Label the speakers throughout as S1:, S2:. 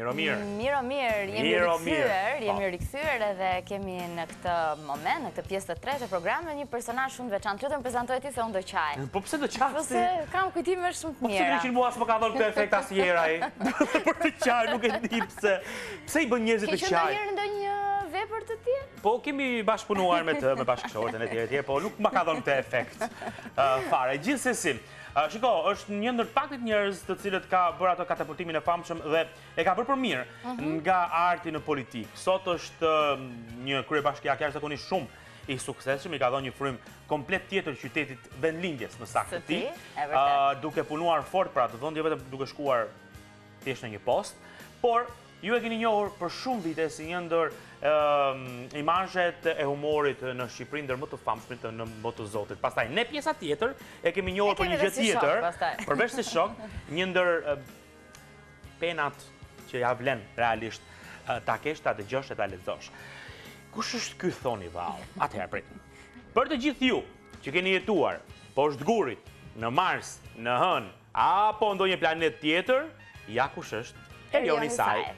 S1: Miro mirë. Mm,
S2: Miro mirë, jemi rikësyër, jemi po. rikësyër edhe kemi në këtë moment, në këtë pjesë të tre të programë një personal shumë të veçanë të lutën prezentojë ti se unë do qaj. Po
S1: pëse do qaj? Po kam
S2: kam këtime shumë të mjera. Po pëse në qënë
S1: mua asë më ka dhërë të efekt asë jera i. Po të qaj, nuk e di pëse. Pëse i bën njëzit të qaj? Po, kemi bashkëpunuar me bashkëshorët e në tjere tjere, po nuk ma ka dhonë të efekt uh, fare. Gjithë Shiko, është një ndër paktit njërës të cilët ka bërë ato katapultimin e famëshëm dhe e ka bërë për mirë mhm. nga arti në politikë. Sot është um, një krye bashkja kjarës të koni shumë i sukseshëm, i ka dhe një frim komplet tjetër qytetit dhe në sakë të ti, duke punuar fort pra të dhëndje jo vetëm duke shkuar tjesht në një post, por ju e keni njohur për shumë vite si një ndër ehm, imanshet e humorit në Shqiprin dhe më të famshmit në më të zotit. Pastaj, ne pjesa tjetër e kemi njohur për një gjë tjetër, përvesh si shok, një ndër ehm, penat që ja vlen realisht ta kesh, ta dëgjosh e ta lezosh. Kush është këtë, thoni, val? Atëherë, prit. Për të gjithë ju që keni jetuar po është gurit në Mars, në Hën, apo ndo një planet tjetër, ja kush është Erioni Sajë.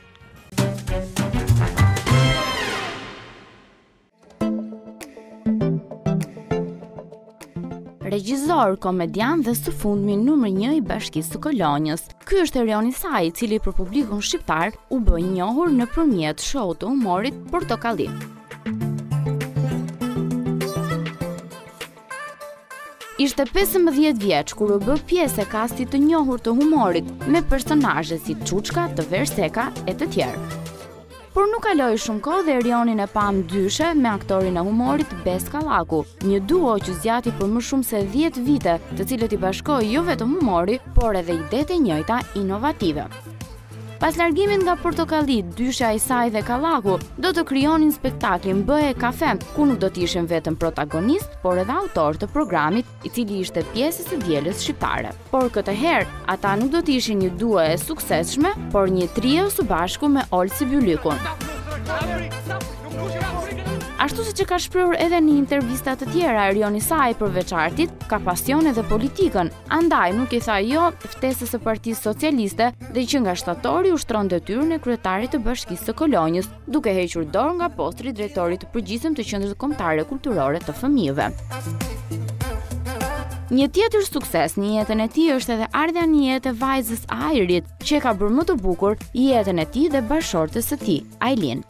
S2: regjizor, komedian dhe së fundmi nëmër një i bashkisë të kolonjës. Ky është e reoni saj, cili për publikën shqiptar u bëj njohur në përmjet show të humorit Portokalli. Ishte 15 vjeç kur u bëj pjesë e kastit të njohur të humorit me personajës si Quchka, Tëverseka e të tjerë por nuk kaloi shumë kohë dhe rionin e pam dyshe me aktorin e humorit Bes Kallaku, një duo që zgjati për më shumë se 10 vite, të cilët i bashkoj jo vetëm humori, por edhe idetë e njëjta inovative. Pas largimin nga Portokallit, dysha i saj dhe kallaku do të kryonin spektaklin bëhe kafe, ku nuk do të ishin vetën protagonist, por edhe autor të programit, i cili ishte pjesës e djeles shqiptare. Por këtë her, ata nuk do të ishin një duhe e sukseshme, por një trio së bashku me Olsi Bylykun. Ashtu se që ka shpryur edhe një intervista të tjera, Arjoni Saj për veçartit, ka pasion edhe politikën, andaj nuk i tha jo ftesës e partijës socialiste dhe që nga shtatori u shtron dhe tyrë në kryetarit të bëshkisë të kolonjës, duke hequr dorë nga postri drejtorit të përgjisim të qëndrës komtare kulturore të fëmive. Një tjetër sukses një jetën e ti është edhe ardhja një jetë e vajzës Ajrit, që ka bërë më të bukur jetën e ti dhe bashortës e ti, Aylin.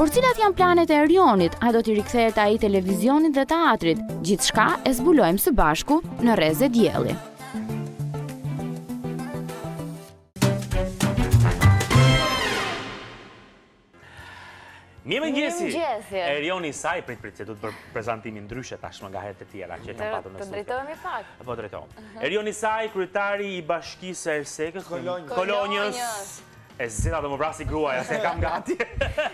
S2: Por cilat janë planet e Erionit, a do t'i rikthehet ai televizionit dhe teatrit? Gjithçka e zbulojmë së bashku në Rreze Dielli.
S1: Mirë mëngjesi. Erioni sa i për prit se do të bër prezantimin ndryshe tashmë nga herët e tjera që të patur në studio. Po, të
S2: drejtohemi pak.
S1: Po drejtohem. Erioni sa saj, kryetari i bashkisë Ersekës, Kolonjës. Kolonjës. E zina do më vrasi gruaja se kam gati.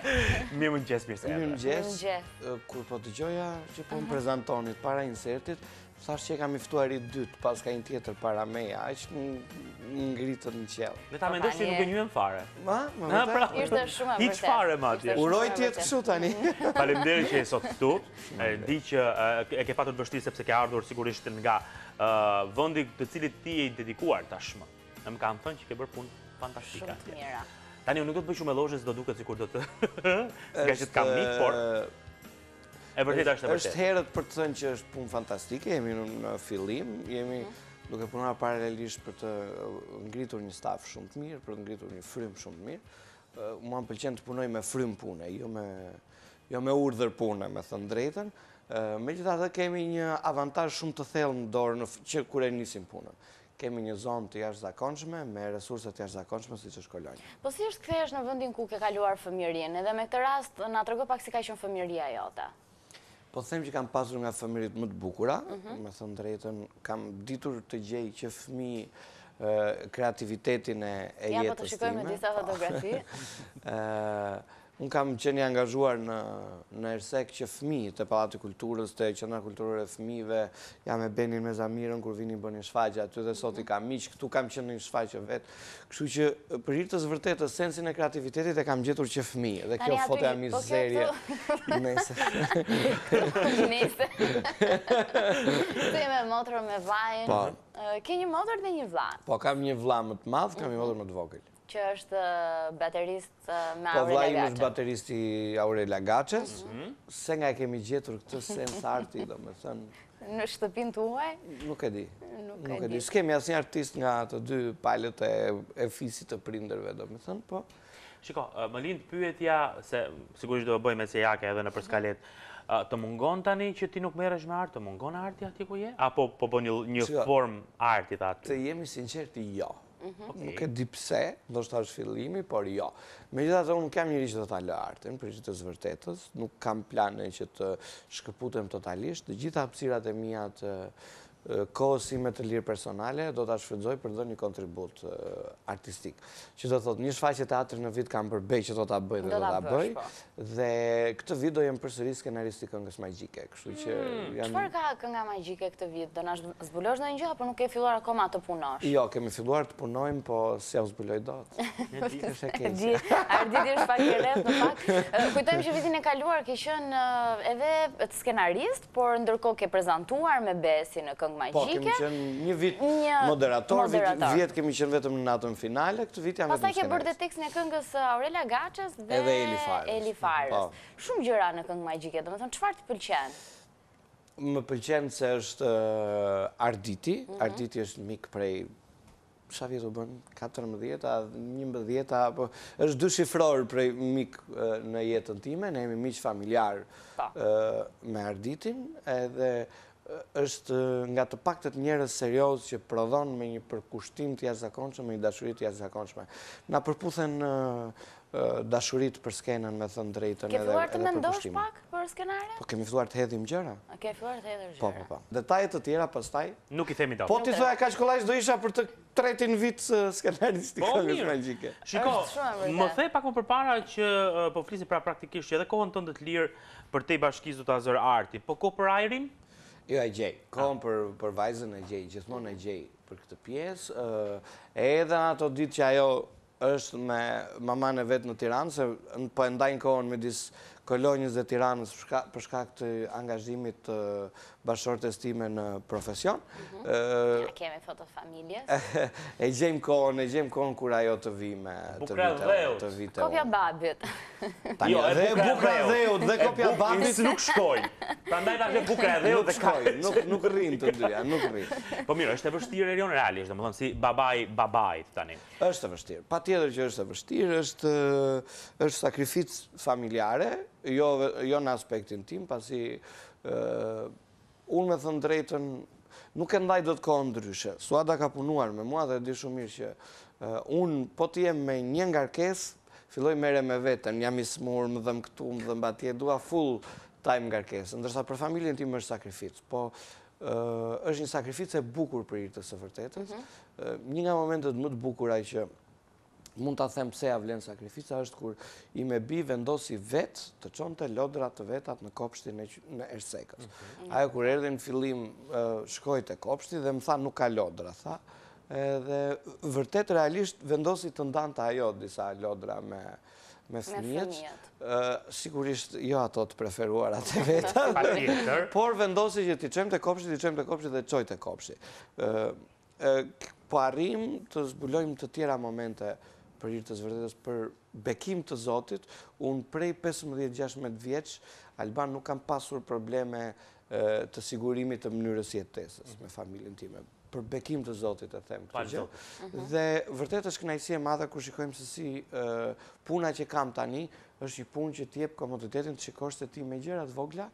S3: Mirë më gjesë mirë se edhe. Mirë më kur po të gjoja që po më prezentonit para insertit, thash që e kam iftuar i dytë pas ka i tjetër para meja, a që më ngritët në qelë. Me ta po mendoj që nuk e një në fare. Ma, më më pra, Ishte shumë më vërte. që fare,
S1: Matje. Uroj tjetë kështu
S3: tani. Palimderi që e sot këtu,
S1: di që e ke fatur të sepse ke ardhur sigurisht nga vëndi të cilit ti e i dedikuar tashmë. Në më kanë thënë që ke bërë punë fantastika. Shumë të mira. Tani, unë nuk do të bëj shumë eloshe, se do duke cikur do të... Nga që të kam mikë, por...
S3: E vërtit është e vërtit. është herët për të thënë që është punë fantastike, jemi në fillim, jemi mhm. duke punuar paralelisht për të uh, ngritur një staf shumë të mirë, për të ngritur një frym shumë të mirë. Uh, Mua më pëlqen të punoj me frym pune, jo me jo me urdhër pune, me thënë drejtën. Uh, Megjithatë kemi një avantazh shumë të thellë në dorë në që kur e nisim punën kemi një zonë të jashtë zakonqme, me resurset të jashtë zakonqme, si që shkollonjë.
S2: Po si është është në vëndin ku ke kaluar fëmjërin, edhe me këtë rast, në atërgë pak si ka ishën fëmjëria jota?
S3: Po them që kam pasur nga fëmjërit më të bukura, mhm. me thëmë drejten, kam ditur të gjej që fëmi kreativitetin e jetës time. Ja, po të shikojme disa fotografi. Unë kam qeni angazhuar në ersek që fmi të Palatë Kulturës, të qëndra kulturur e fëmive, jam e benin me Zamirën, kur vini bërë një aty dhe sot i kam miqë, këtu kam qenë një shfaqë vetë. Kështu që për hirtës të sensin e kreativitetit e kam gjetur që fmi dhe kjo fote a mizerje. Nese. Nese. Të
S2: jeme motër me vajnë. Po. Ke një motër dhe një vla.
S3: Po, kam një vla më të madhë, kam një më të vogëllë
S2: që është uh, baterist uh, me pra, Aurela Agaces. Po vlajim është
S3: baterist i Aurel mhm. Se nga kemi gjetur këtë sens arti, do me thënë... Në
S2: shtëpin të uaj? Nuk e di. Nuk e di.
S3: S'kemi asë një artist nga të dy palet e fisit të prinderve, do me thënë, po... Shiko, uh, më lindë
S1: pyetja, se sigurisht do e bëjmë e se jake edhe në përskalet, mhm. të mungon tani që ti nuk merësh me artë, të mungon arti ati ku je? Apo po bë një form arti i Të jemi sinqerti, jo. Mhm. Nuk e di
S3: pse, do është fillimi, por jo. Me gjitha të unë kam njëri që të talë artën, për gjithë të zvërtetës, nuk kam plane që të shkëputem totalisht, dhe gjitha apsirat e mija të kohësime të lirë personale, do të shfridzoj për dhe një kontribut artistik. Që do thot, një shfaqe atër në vit kam përbej që do të bëj dhe do të bëj. Po. Dhe hmm, këtë vit do jem përsëri skenaristi këngës majgjike. Qëfar ka
S2: kënga majgjike këtë vit? Do nash zbulosh në një gjitha, për nuk ke filluar akoma të punosh?
S3: Jo, kemi filluar të punojmë, po se jam zbuloj do të. Në ditë e shekesja.
S2: Ardit i shfaqe në pak. Po kujtojmë që vitin e kaluar Po, magjike. Po, kemi
S3: qenë një vit moderator, vjetë kemi qenë vetëm në natën finale, këtë vit jam vetëm shkenarës. Pasta ke bërë dhe
S2: tekst në këngës uh, Aurela Gacës dhe Eli Fares. Po. Shumë gjëra në këngë magjike, dhe me thënë, qëfar të pëlqenë?
S3: Më pëlqenë se është uh, Arditi, mhm. Arditi është një mikë prej Sa vjetë u bënë? 14-a, 11-a, është dy shifrorë prej mikë uh, në jetën time, ne jemi miqë familjarë po. me arditin, edhe është nga të të njërës serios që prodhon me një përkushtim të jazakonqme, me një dashurit të jazakonqme. Na përputhen dashurit për skenën me thënë drejtën edhe përkushtim. Ke fluar të mendosh pak
S2: për skenare?
S3: Po, kemi fluar të hedhim gjëra.
S2: Ke
S1: fluar të hedhim
S3: po, gjëra? Po, po, po. Detajet të tjera staj? Nuk i themi do. Po, ti thua ka shkollajsh do isha për të tretin vit skenaristikë po, me shme Shiko, më
S1: the pak përpara që po pra praktikisht edhe kohën të për të arti, po ko për
S3: Jo, e gjej, ah. kohën për vajzën e gjej, gjithmon e gjej për këtë piesë, edhe në ato ditë që ajo është me mamane vetë në Tiranë, se po endajnë kohën me disë kolonjës dhe Tiranës përshka këtë angazhimit të, bashortës time në profesion. Mhm. Ja
S2: kemi fotot familjes.
S3: E gjejmë kohën, e gjejmë kohën kur ajo të vi me të vite. Bukra dheut. Kopja
S2: babit.
S1: Jo, e bukra dheut dhe kopja babit nuk shkoj. Pra ndaj e bukra dheut dhe shkoj. Nuk rrin të dyja, nuk rrin. Po mirë, është e vështirë rionë realisht, domethën si babai të tani.
S3: Është e vështirë. Patjetër që është e vështirë, është është sakrificë familjare, jo jo në aspektin tim, pasi unë me thënë drejtën, nuk e ndaj do të kohë ndryshe. Suada ka punuar me mua dhe di shumirë që unë po të jem me një nga rkes, filloj mere me vetën, jam i smurë, më dhëmë këtu, më dhëmë batje, dua full time nga rkes, ndërsa për familjen ti më është sakrificë, po është një sakrificë e bukur për irtës së vërtetës, mhm. një nga momentet më të bukuraj që mund të them pse a vlenë sakrifica, është kur i me bi vendosi vetë të qonë të lodrat të vetat në kopshti në ersekës. Mhm. Ajo kur erdi në fillim shkojt e kopshti dhe më tha nuk ka lodra, tha, dhe vërtet realisht vendosi të ndanë të ajo disa lodra me me fëmijët, sigurisht jo ato të preferuar atë e veta, por vendosi që ti qëmë të kopshit, ti qëmë të kopshit dhe qoj të kopshit. Po arrim të zbulojmë të tjera momente për hirtë të zvërdetës, për bekim të Zotit, unë prej 15-16 vjeç, Alban nuk kam pasur probleme të sigurimit të mënyrës jetesës me familjen time, për bekim të Zotit e them këtë gjë. Mhm. Dhe vërtet është knajsi e madhe kur shikojmë se si puna që kam tani, është një punë që t'jepë komoditetin të shikosh se ti me të vogla,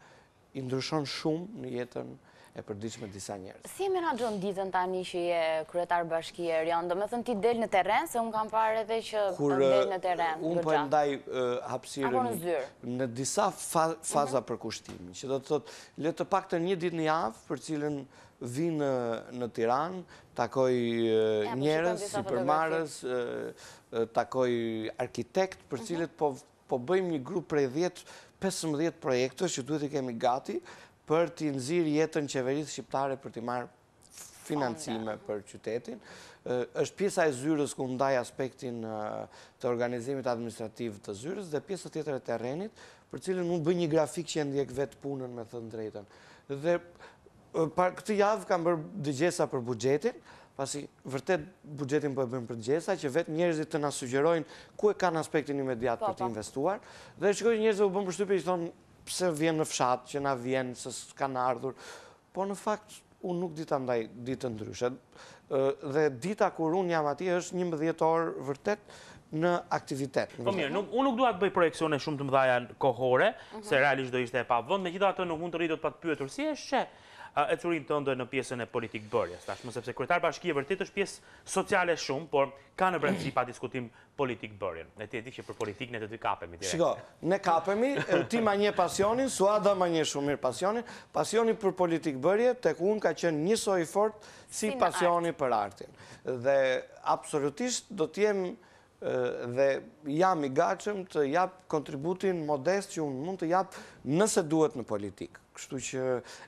S3: i ndryshon shumë në jetën e përdiqme disa njerës.
S2: Si me nga ditën tani që je kryetar bashkije, Rion, do me thënë ti del në teren, se unë kam parë edhe që del në teren. Unë për po
S3: ndaj eh, hapsirën në disa mhm. faza përkushtimi, që do të thotë, le të pak të një ditë një avë, për cilën vinë në Tiran, takoj njerës, si përmarës, takoj arkitekt, për mhm. cilët po, po bëjmë një grupë prej 10-15 projekte që duhet i kemi gati, për të nëzirë jetën qeverisë shqiptare për të marë financime për qytetin. Êshtë pjesa e zyrës ku ndaj aspektin të organizimit administrativ të zyrës dhe pjesa tjetër e terenit për cilën unë bëj një grafik që e ndjek vetë punën me thënë drejten. Dhe këtë javë kam bërë dëgjesa për bugjetin, pasi vërtet bugjetin për po e bëjmë për dëgjesa, që vetë njerëzit të nasugjerojnë ku e kanë aspektin i medjat po, për të po. investuar. Dhe shkoj njerëzit për bëjmë për shtypje që thonë pse vjen në fshatë që na vjen, se s'ka në ardhur. Po në fakt, unë nuk dita ndaj ditë ndryshe. Dhe dita kur unë jam ati është një mbëdhjetor vërtet në aktivitet. Po mirë,
S1: unë nuk duat bëj projekcione shumë të mdhaja kohore, mhm. se realisht do ishte e pa vënd, me gjitha të nuk mund të rritot pa të pyetur, si e shqe? e curin të ndoj në pjesën e politikë bërje. Stash, mësepse kretarë bashkije vërtit është pjesë sociale shumë, por ka në brendësi pa diskutim politikë bërje. E ti e di që për politikë ne të dy kapemi.
S3: Shiko, ne kapemi, ti ma nje pasionin, sua dhe ma nje shumë mirë pasionin. Pasionin për politikë bërje, tek unë ka qenë njësoj fort si pasionin për artin. Dhe absolutisht do t'jemë dhe jam i gachëm të japë kontributin modest që unë mund të japë nëse duhet në politikë. Kështu që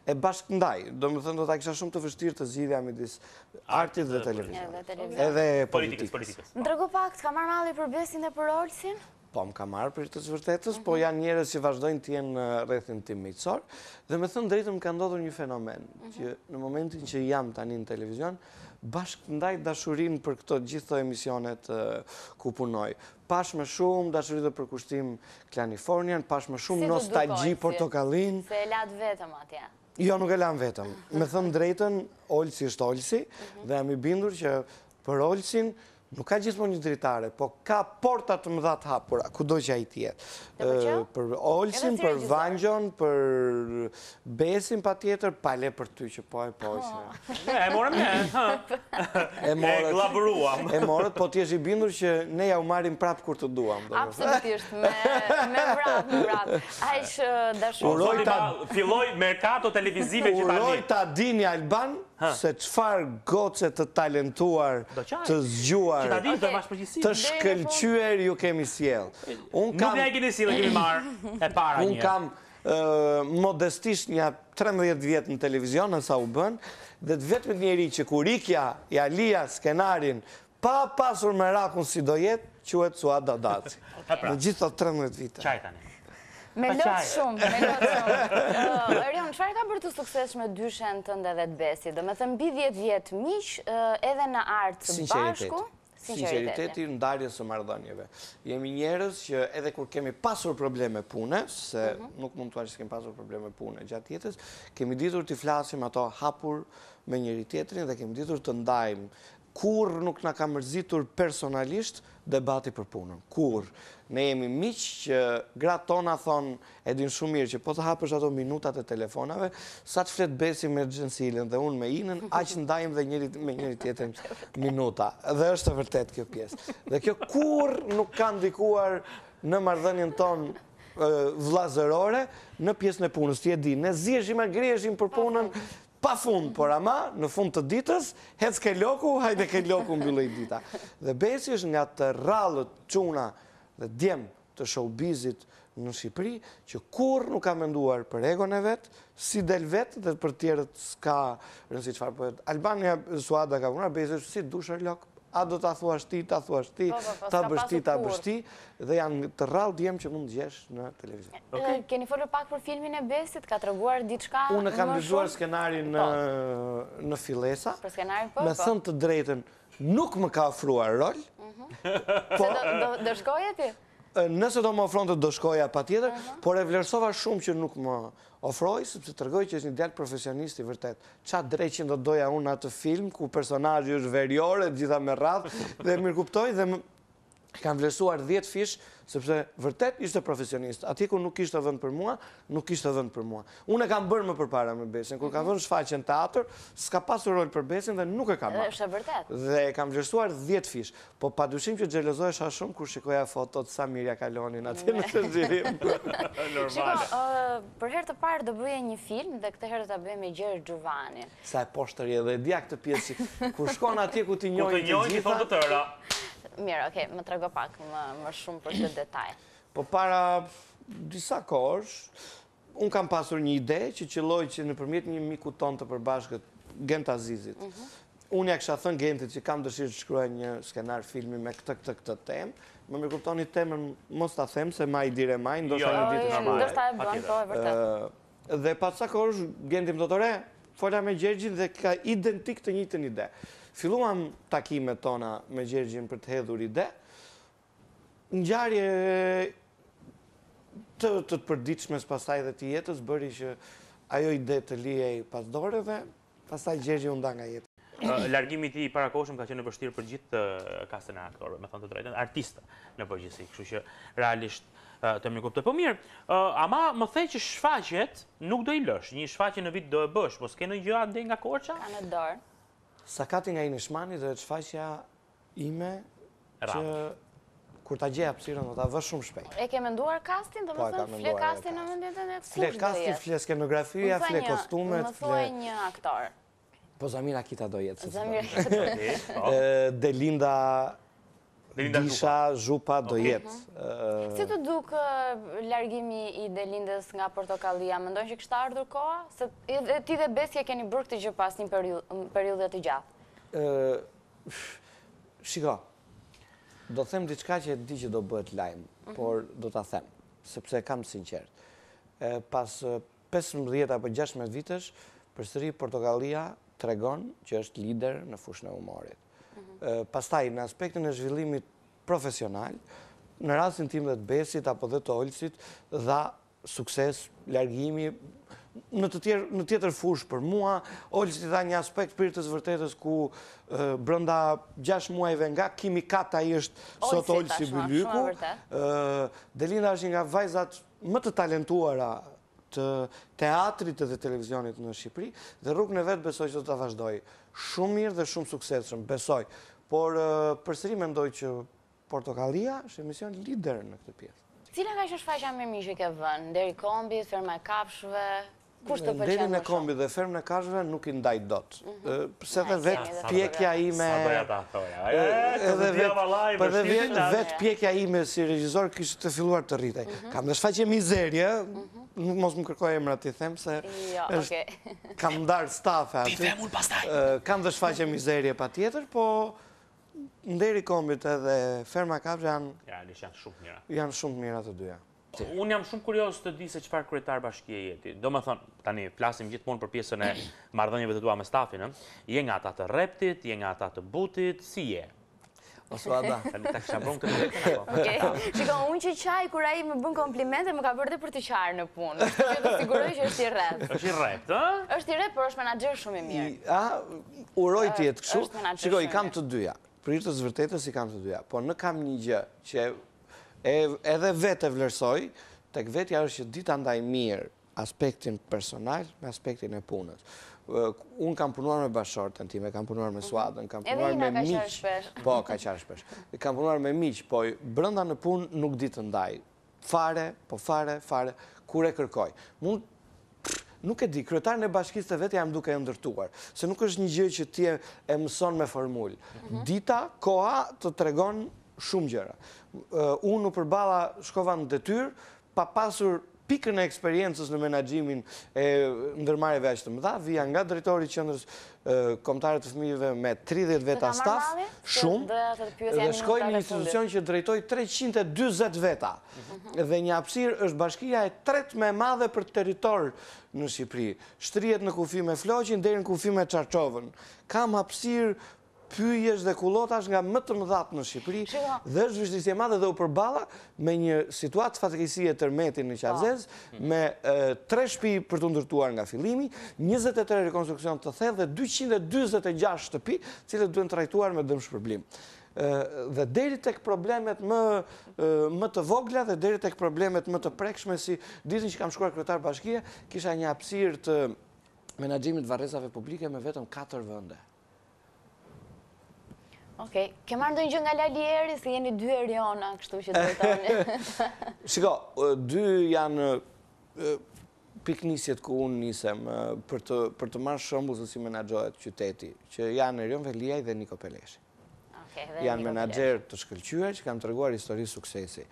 S3: e bashkë ndaj, do më thënë do ta kisha shumë të vështirë të zhidhja me disë artit dhe televizion. Edhe politikës.
S2: Në drëgu pak, të ka marrë mali për besin dhe për orësin?
S3: Po, më ka marrë për të vërtetës, po mhm. janë njëre që vazhdojnë të jenë rrethin tim mitësor. Dhe me thënë më ka ndodhur një fenomen, mhm. që në momentin që jam tani në televizion, bashkë ndaj dashurin për këto gjitho emisionet ku punoj. Pash më shumë dashurin dhe kushtim Klanifornian, pash më shumë nostalgji portokalin.
S2: Se e latë vetëm atja.
S3: Jo, nuk e lam vetëm. Me thëmë drejten, Olsi është Olsi, mhm. dhe jam i bindur që për Olsin, Nuk ka gjithmonë një dritare, po ka porta të mëdha të hapura, kudo që ai të jetë. Për Olsin, për Vangjon, për Besin patjetër, pa le për ty që po e po. Oh.
S1: e morëm ne. E
S3: morëm. E E morët, po ti je i bindur që ne ja u marrim prap kur të duam, domethënë.
S1: Absolutisht,
S2: me me prap, me prap. Ai që dashur.
S3: Filloi me kato televizive që tani. Uroj ta dini Alban, se qëfar goce të talentuar, të zgjuar, të po- shkëllqyër ju kemi siel. Nuk ne e kini siel, e kemi marë e para një. Unë kam modestisht një 13 vjetë në televizion, nësa u bënë, dhe të njëri njeri që ku rikja, ja lija skenarin, pa pasur me rakun si do jetë, që e të sua da daci. Në gjitha 13 vjetë. Qaj tani?
S2: Me lëtë shumë, me lëtë
S1: shumë.
S2: Erion, qëfar ka bërë të sukses me dyshen të ndë dhe të besi? Dë me thëmë bi 10 vjetë mishë edhe në artë bashku. Sinceriteti
S3: në darjes së mardhënjeve. Jemi njerës që edhe kur kemi pasur probleme pune, se mhm. nuk mund të ashtë kemi pasur probleme pune gjatë jetës, kemi ditur të flasim ato hapur me njeri tjetërin dhe kemi ditur të ndajmë kur nuk në ka mërzitur personalisht debati për punën. Kur? Ne jemi miqë që gratë tona thonë, edin shumë mirë që po të hapësh ato minutat e telefonave, sa të fletë besi me gjensilin dhe unë me inën, a që ndajmë dhe njëri me njëri tjetën minuta. Dhe është të vërtet kjo pjesë. Dhe kjo kur nuk ka ndikuar në mardhenjën tonë vlazërore në pjesën e punës, ti e di, ne zjeshim e grejeshim për punën, po, po pa fund, por ama, në fund të ditës, hec ke loku, hajde ke loku në bëllë i dita. Dhe besi është nga të rallët quna dhe djem të showbizit në Shqipëri, që kur nuk ka menduar për egon e vetë, si del vetë dhe për tjerët s'ka rënsi qëfar për... Po Albania, Suada ka përna, besi është si dushar lokë a do të thua shti, të thua shti, po, po, po, të bështi, të bështi, dhe janë të rralë djemë që mund gjesh në televizion.
S2: Keni folë pak për filmin e besit, ka të rëguar ditë shka? Unë kam vizuar
S3: skenari në filesa,
S2: me thënë
S3: të drejten, nuk më ka ofruar rol, mhm.
S2: po... Dë shkoj e ti?
S3: Nëse do më ofronë të dë shkoj pa tjetër, mhm. por e vlerësova shumë që nuk më ofroj, sepse të rgoj që është një djallë profesionisti vërtet. Qa dreqin do doja unë atë film, ku personajë është verjore, gjitha me radhë, dhe mirë kuptoj, dhe kanë vlerësuar 10 fish, sepse vërtet ishte profesionist. Ati ku nuk ishte dhënd për mua, nuk ishte dhënd për mua. Unë e kam bërë më përpara me besin, kur ka mhm. dhënë shfaqen të atër, s'ka pasur rol për besin dhe nuk e kam marë. Dhe është e vërtet. Dhe kam vlerësuar 10 fish, po pa dushim që gjelëzohesh a shumë kur shikoja fotot sa mirja kalonin ati në të gjirim.
S2: Normal. Shiko, për herë të parë dhe bëje një film dhe këtë herë të bëje me Gjerë Gjuvani.
S3: Sa e poshtër e dhe dja këtë pjesë, kur shkon atje ku t'i njojnë të gjitha,
S2: Mirë, oke, më trego pak më shumë për të detaj.
S3: Po para disa kosh, unë kam pasur një ide që qëlloj që në përmjet një miku ton të përbashkët, Gent Azizit. Mhm. Unë ja kësha thënë Gentit që kam dëshirë të shkruaj një skenar filmi me këtë këtë këtë temë. më më kuptoni temën mos të them se maj dire maj, ndoshta jo, një ditë jo, shumë maj. Jo, ndoshta e bënë, po e vërtet. Dhe pasak orë, Gentit më do të re, fola me Gjergjin dhe ka identik të njitë një ide. Filluam takime tona me Gjergjin për të hedhur ide, në gjarje të të përdiqme së pasaj dhe të jetës, bëri që ajo ide të lijej pasdoreve, pasaj Gjergjin unda nga jetë.
S1: Largimi ti i parakoshëm ka qenë në vështirë për gjithë kasën e aktorëve, me thënë të drejten, artista në përgjithësi, këshu që realisht të më një kuptoj. Po mirë, ama më thej që shfaqet nuk do i lësh, një shfaqet në vit do e
S3: bësh, po s'ke në gjëa nga korqa?
S1: Ka në dorë.
S3: Sakati nga Inishmani dhe faqja ime që kur ta gjeja pësirën dhe ta vë shumë shpejt.
S2: E ke menduar kastin, dhe më thënë po, fle kastin në mendjet e të dhe jetë. Fle kastin,
S3: fle skenografia, fle kostumet, fle... Më thënë
S2: një aktor.
S3: Po Zamira Kita do jetë. Zamira Kita do jetë. Po. Delinda Disha zhupa do jetë. Mhm. Eh, si të
S2: dukë eh, largimi i delindës nga portokalia? Mëndojnë që kështë ardhur koa? Ti dhe beskja keni bërë të gjë pas një periudet të gjatë?
S3: Eh, shiko, do them diçka që e di që do bëhet lajmë, mhm. por do të them, sepse kam sinqertë. Pas 15 apo 16 vitesh, për sëri portokalia tregon që është lider në fushën e umorit pastaj në aspektin e zhvillimit profesional, në rasin tim dhe të besit apo dhe të olësit, dha sukses, largimi, në tjetër fush për mua, olësit dha një aspekt pyrtës vërtetës ku brënda gjash muajve nga kimi kata i është sot olësit bëllyku. Delinda është nga vajzat më të talentuara të teatrit dhe televizionit në Shqipëri dhe rrugën në vetë besoj që të të vazhdoj. Shumë mirë dhe shumë sukses, besoj. Por përsëri mendoj që Portokallia është emision lider në këtë pjesë.
S2: Cila ka qenë shfaqja më e mirë që ke vënë deri kombi, ferma e kafshëve? Kush të pëlqen shumë? Deri në
S3: kombi dhe ferma e kafshëve nuk i ndaj dot. Mhm. pse edhe vet pjekja ime Edhe vet për dhe vet pjekja ime si regjisor kishte të filluar të rritej. Mhm. Kam dhe shfaqje mizerie. Mhm. Mos më kërkoj jo, e mërë ati themë, se kam ndar stafë aty, Ti themë unë pas taj. Kam dhe shfaqe mizerje pa tjetër, po nderi kombit edhe ferma kap janë... Ja, Alish, janë shumë mira. Janë shumë mira të dyja.
S1: Unë jam shumë kurios të di se qëfar kryetar bashkje jeti. Do më thonë, tani, flasim gjithmonë për pjesën e mardhënjëve të tua me stafinë. Je nga ata të reptit, je nga ata të butit, si je? Oso ada. Ta kësha brumë të vjetë,
S2: Shiko, unë që qaj, kura i më bënë komplimente, më ka përde për të qarë në punë. Që të siguroj që është i rept.
S3: është i rept, ë?
S2: është i rept, por është menager shumë i mirë.
S3: A, uroj të jetë Shiko, i kam të dyja prirë të zvërtetës i kam të dyja. po në kam një gjë që edhe vetë e vlerësoj, të këvetja është që ditë andaj mirë aspektin personal me aspektin e punës. Unë kam punuar me bashortën time, kam punuar me mhm. suadën, kam punuar me miqë. Po, ka qarë shpesh. Kam punuar me miqë, po brënda në punë nuk ditë ndaj. Fare, po fare, fare, kure kërkoj. Mund nuk e di, kryetarën e bashkisë të vetë jam duke e ndërtuar, se nuk është një gjë që ti e mëson me formullë. Mhm. Dita, koha të tregon shumë gjëra. Unë në përbala shkova në detyrë, pa pasur pikën e eksperiencës në menagjimin e ndërmarjeve ashtë më dha, vija nga drejtori qëndrës komtarët të fëmijëve me 30 veta staf, shumë,
S2: dhe shkoj një institucion që
S3: drejtoj 320 veta, mhm. dhe një apsir është bashkia e tret me madhe për teritorë në Shqipëri, shtrijet në kufi me floqin, dhe në kufi me qarqovën, kam apsir pyjesh dhe kulotash nga më të mëdhat në Shqipëri dhe është vështirësi e madhe dhe u përballa me një situatë fatkeqësie tërmetin në Qazez ah. me tre shtëpi për të ndërtuar nga fillimi, 23 rekonstruksion të thellë dhe 246 shtëpi, të cilat duhen trajtuar me dëmsh përblim. dhe deri tek problemet më më të vogla dhe deri tek problemet më të prekshme si ditën që kam shkuar kryetar bashkie, kisha një hapësirë të menaxhimit të publike me vetëm 4 vende.
S2: Ok, ke marrë ndonjë nga lali eri, se jeni dy e kështu që të vetoni.
S3: Shiko, dy janë piknisjet ku unë nisem për të marrë shëmbu së si menagjohet qyteti, që janë e Veliaj dhe Niko Peleshi.
S2: Janë menagjer
S3: të shkëllqyre që kanë tërguar histori suksesi.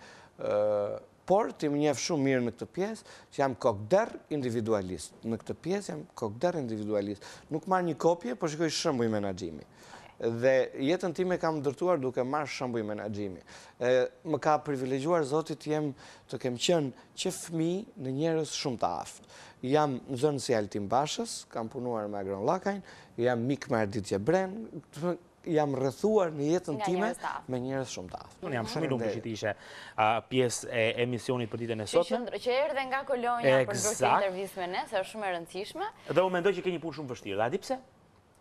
S3: Por, ti më njefë shumë mirë në këtë pjesë, që jam kokder individualist. Në këtë pjesë jam kokder individualist. Nuk marrë një kopje, por shikoj shëmbu i menagjimi dhe jetën ti me kam dërtuar duke marrë shëmbu i menagjimi. Më ka privilegjuar zotit jem të kem qënë që fmi në njerës shumë të aftë. Jam në zënë si altim bashës, kam punuar me agron lakajn, jam mik me ardit brenë, jam rëthuar një jetën time me njërës shumë të aftë. Unë jam shumë i lumë që ishe pjesë e emisionit për
S1: ditën e sotë.
S2: Që që e nga kolonja për nërështë intervjismë në nësë, është shumë e rëndësishme.
S1: Dhe u mendoj që ke një punë shumë vështirë, dhe adipse?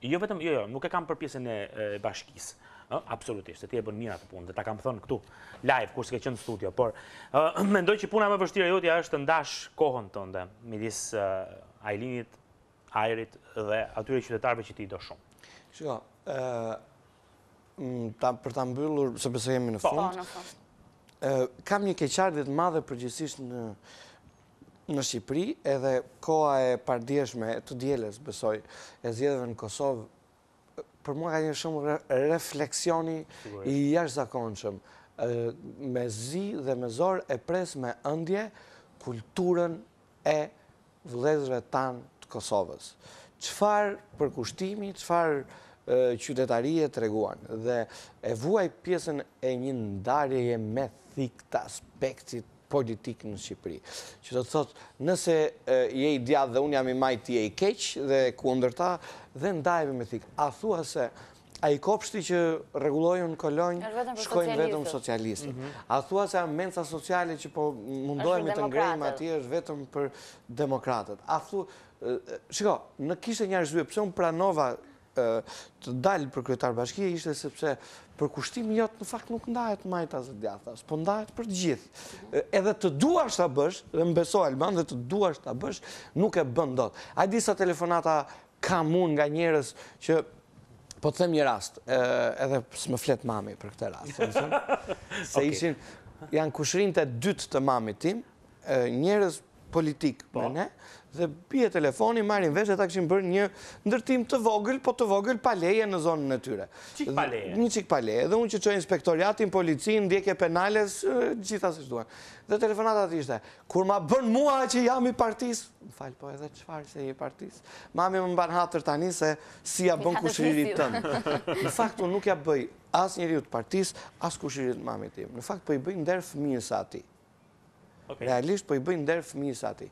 S1: Jo vetëm, jo, jo, nuk e kam për pjesën e bashkisë. Absolutisht, se ti e bën mirë atë punë, dhe ta kam thënë këtu, live, kur s'ke qënë studio, por mendoj që puna me vështirë e jotja është të ndash kohën të ndë, midis Ailinit, Airit dhe atyre qytetarve që ti do shumë.
S3: Shko, për ta mbyllur, se përse jemi në po, fund, kam një keqardit madhe përgjësisht në në Shqipëri edhe koha e pardjeshme të djeles, besoj, e zjedheve në Kosovë, për mua ka një shumë refleksioni i jashtë zakonëshëm. Me zi dhe me zor e pres me ëndje kulturën e vëlezëve tanë të Kosovës. Qëfar përkushtimi, qëfar qytetarije të reguan dhe e vuaj pjesën e një ndarjeje me thik të aspektit politikë në Shqipëri. Që të thotë, nëse je i dja dhe unë jam i majtë i e i keqë dhe ku ndërta, dhe ndajve me thikë. A thua se, a i kopshti që regulojën kolonjë, shkojnë vetëm socialistë. Mhm. A thua se a mensa sociale që po mundohemi të ngrejmë ati është vetëm për demokratët. A thua, shiko, në kishtë një zhvye, pëse unë pranova të dalë për kryetarë bashkije, ishte sepse për kushtim jotë në fakt nuk ndajet majtas e djathas, po ndajet për gjithë. Edhe të duash të bësh, dhe më beso Alban, dhe të duash të bësh, nuk e bëndot. A di sa telefonata ka mun nga njerës që po të them një rast, edhe së më fletë mami për këte rast. Se ishin, janë kushrin të dytë të mami tim, njerës politik po. me ne, dhe pje telefoni, marim vesh dhe ta këshim bërë një ndërtim të vogël, po të vogël paleje në zonën në tyre. Qik paleje? Një qik paleje, dhe unë që qoj inspektoriatin, policin, ndjekje penales, gjitha se shduan. Dhe telefonatat ishte, kur ma bën mua që jam i partis, më falë po edhe qëfarë që i partis, mami më më hatër tani se si ja bën kushirit tëmë. Në fakt, unë nuk ja bëj as njeri u të partis, as kushirit mami tim. Në fakt, po i bëj në fëmijës ati. Realisht, po i bëjnë ndërë fëmijës ati.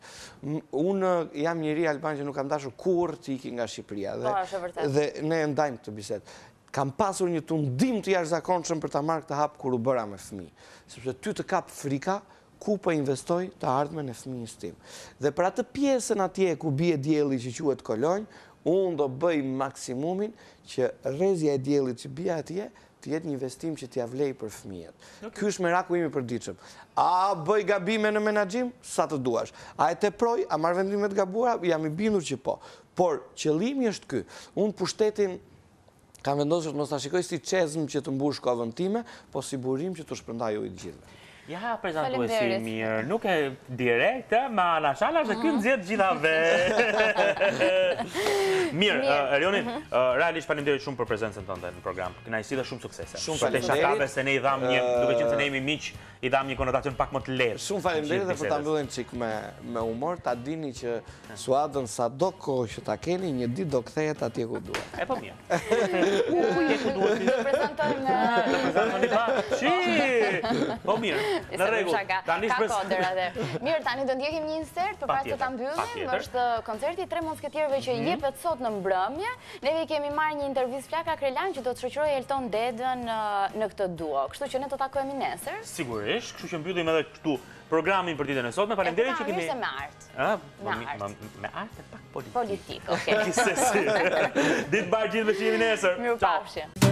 S3: Unë jam njëri alban që nuk kam dashur kur të iki nga Shqipëria. Po, dhe ne e ndajmë të biset. Kam pasur një të ndim të jash zakonëshëm për t'a marrë të hapë kur u bëra me fëmi. Sëpse ty të kapë frika, ku për po investoj të ardhme në fëmijës tim. Dhe për atë pjesën atje ku bje djeli që quet kolonjë, unë do bëj maksimumin që rezja e djeli që bje atje, të jetë një investim që t'ja vlej për fëmijët. Ky është meraku imi për diqëm. A bëj gabime në menagjim? Sa të duash. A e te proj? A marrë vendimet gabura? Jam i bindur që po. Por, qëlimi është ky. Unë pushtetin kam vendosër të mos të shikoj si qezmë që të mbush kovën time, po si burim që të shpërndaj ujtë gjithë.
S1: Ja, prezentu e
S3: mirë, nuk
S1: e direkte, eh, ma në shala është kënë mhm. zjetë gjitha vetë. Mirë, eh, Rionin, mhm. eh, realisht panimderit shumë për prezencën të ndë në program, këna i si shumë suksese. Shumë Për të shakabe se ne i dham një, duke qënë se ne imi miq, i dham një konotacion pak më të letë.
S3: Shumë falimderit dhe për të ambullin qik me umor, ta dini që suadën sa do kohë që ta keni, një ditë do këthejet atje ku duhet. E po mirë. Po mirë. Në regu, ta një edhe.
S2: Mirë, ta një do ndjekim një insert, për pas të të mbyllim, është koncerti tre mosketjerve që mhm. jepet sot në mbrëmje. Neve kemi marrë një intervjiz flaka krelan që do të shëqëroj Elton Deden uh, në këtë duo. Kështu që ne të takojmë i nesër.
S1: Sigurisht, kështu që mbyllim edhe këtu programin për ditën e sot. Pra, me falem ah, që kemi... Me artë. Me artë, pak politikë. Politikë, ok.